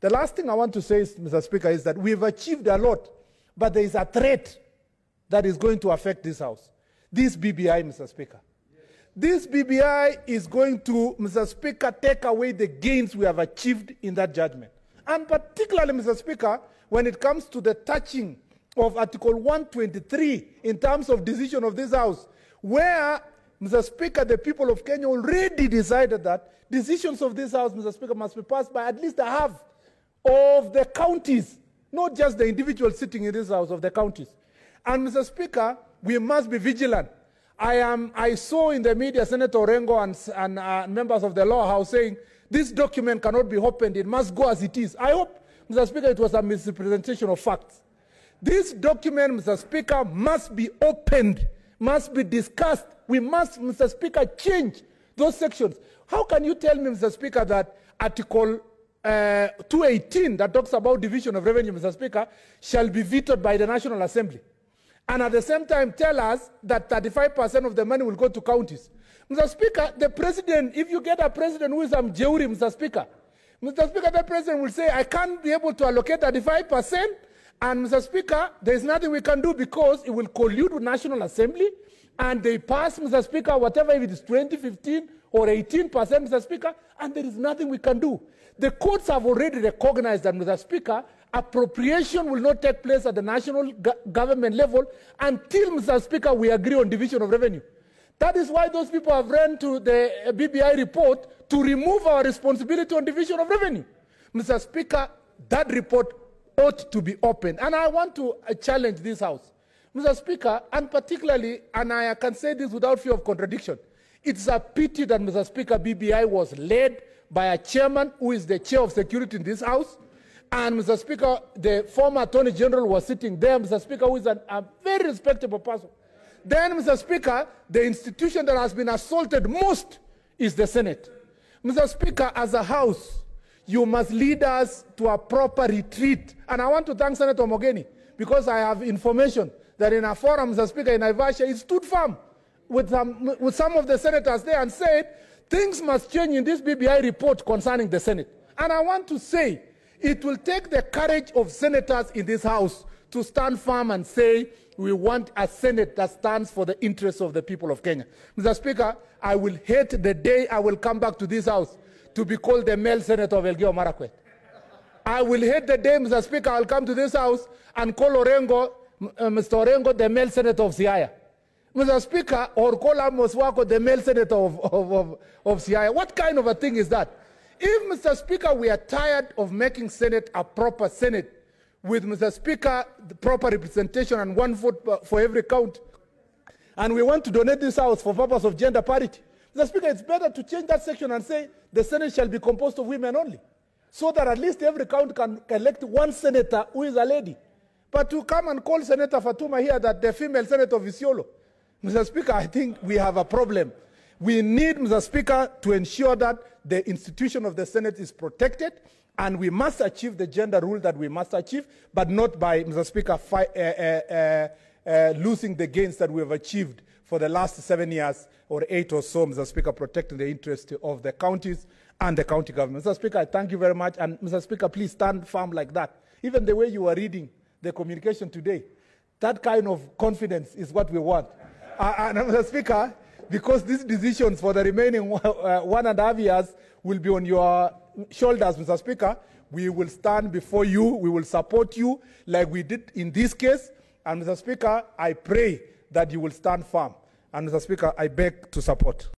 The last thing I want to say, Mr. Speaker, is that we've achieved a lot, but there is a threat that is going to affect this House. This BBI, Mr. Speaker. This BBI is going to, Mr. Speaker, take away the gains we have achieved in that judgment. And particularly, Mr. Speaker, when it comes to the touching of Article 123 in terms of decision of this House, where, Mr. Speaker, the people of Kenya already decided that decisions of this House, Mr. Speaker, must be passed by at least a half of the counties, not just the individual sitting in this house of the counties. And Mr. Speaker, we must be vigilant. I, am, I saw in the media Senator Rengo and, and uh, members of the law house saying this document cannot be opened, it must go as it is. I hope, Mr. Speaker, it was a misrepresentation of facts. This document, Mr. Speaker, must be opened, must be discussed. We must, Mr. Speaker, change those sections. How can you tell me, Mr. Speaker, that Article uh, 218 that talks about division of revenue, Mr. Speaker, shall be vetoed by the National Assembly. And at the same time tell us that 35% of the money will go to counties. Mr. Speaker, the president, if you get a president who is Amjeuri, um, Mr. Speaker, Mr. Speaker, the president will say, I can't be able to allocate 35%. And Mr. Speaker, there is nothing we can do because it will collude with National Assembly and they pass, Mr. Speaker, whatever if it is 2015 or 18%, Mr. Speaker, and there is nothing we can do. The courts have already recognized that, Mr. Speaker, appropriation will not take place at the national government level until, Mr. Speaker, we agree on division of revenue. That is why those people have run to the BBI report to remove our responsibility on division of revenue. Mr. Speaker, that report ought to be open. And I want to uh, challenge this House. Mr. Speaker, and particularly, and I can say this without fear of contradiction, it's a pity that, Mr. Speaker, BBI was led by a chairman who is the chair of security in this House. And, Mr. Speaker, the former Attorney General was sitting there, Mr. Speaker, who is an, a very respectable person. Then, Mr. Speaker, the institution that has been assaulted most is the Senate. Mr. Speaker, as a House, you must lead us to a proper retreat. And I want to thank Senator Mogeni because I have information that in a forum, Mr. Speaker, in Ivasha, he stood firm with some, with some of the senators there and said, things must change in this BBI report concerning the Senate. And I want to say, it will take the courage of senators in this House to stand firm and say, we want a Senate that stands for the interests of the people of Kenya. Mr. Speaker, I will hate the day I will come back to this House to be called the male Senator of Elgeyo Marakwet. I will hate the day, Mr. Speaker, I'll come to this House and call Orengo, uh, Mr. Orengo, the male Senator of Siaya. Mr. Speaker, call Orkola Wako, the male senator of, of, of, of CIA, what kind of a thing is that? If, Mr. Speaker, we are tired of making Senate a proper Senate, with Mr. Speaker, the proper representation and one vote for every count, and we want to donate this house for purpose of gender parity, Mr. Speaker, it's better to change that section and say the Senate shall be composed of women only, so that at least every count can elect one senator who is a lady. But to come and call Senator Fatuma here that the female senator of Isiolo, Mr. Speaker, I think we have a problem. We need, Mr. Speaker, to ensure that the institution of the Senate is protected and we must achieve the gender rule that we must achieve, but not by, Mr. Speaker, uh, uh, uh, losing the gains that we have achieved for the last seven years or eight or so, Mr. Speaker, protecting the interests of the counties and the county government. Mr. Speaker, I thank you very much. And Mr. Speaker, please stand firm like that. Even the way you are reading the communication today, that kind of confidence is what we want. Uh, Mr. Uh, speaker, because these decisions for the remaining uh, one and a half years will be on your shoulders, Mr. Speaker, we will stand before you, we will support you like we did in this case. And Mr. Speaker, I pray that you will stand firm. And Mr. Speaker, I beg to support.